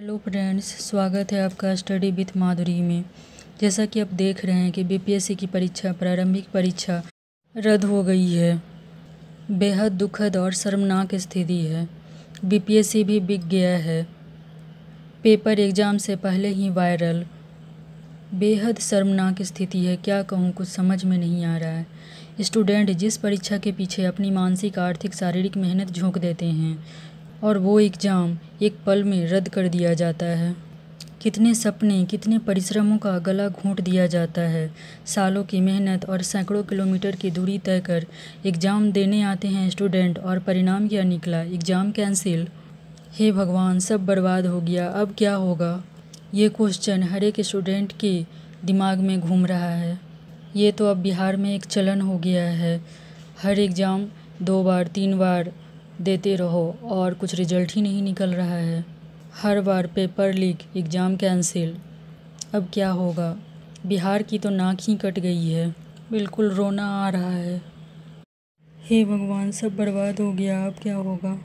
hello friends स्वागत है आपका स्टडी विथ माधुरी में जैसा कि आप देख रहे हैं कि बीपीएससी की परीक्षा प्रारंभिक परीक्षा रद्द हो गई है बेहद दुखद और शर्मनाक स्थिति है बीपीएससी भी बिक गया है पेपर एग्ज़ाम से पहले ही वायरल बेहद शर्मनाक स्थिति है क्या कहूँ कुछ समझ में नहीं आ रहा है स्टूडेंट जिस परीक्षा के पीछे अपनी मानसिक आर्थिक शारीरिक मेहनत झोंक देते हैं और वो एग्ज़ाम एक पल में रद्द कर दिया जाता है कितने सपने कितने परिश्रमों का गला घोंट दिया जाता है सालों की मेहनत और सैकड़ों किलोमीटर की दूरी तय कर एग्ज़ाम देने आते हैं स्टूडेंट और परिणाम क्या निकला एग्ज़ाम कैंसिल हे भगवान सब बर्बाद हो गया अब क्या होगा ये क्वेश्चन हर एक स्टूडेंट के दिमाग में घूम रहा है ये तो अब बिहार में एक चलन हो गया है हर एग्ज़ाम दो बार तीन बार देते रहो और कुछ रिजल्ट ही नहीं निकल रहा है हर बार पेपर लीक एग्ज़ाम कैंसिल अब क्या होगा बिहार की तो नाक ही कट गई है बिल्कुल रोना आ रहा है हे भगवान सब बर्बाद हो गया अब क्या होगा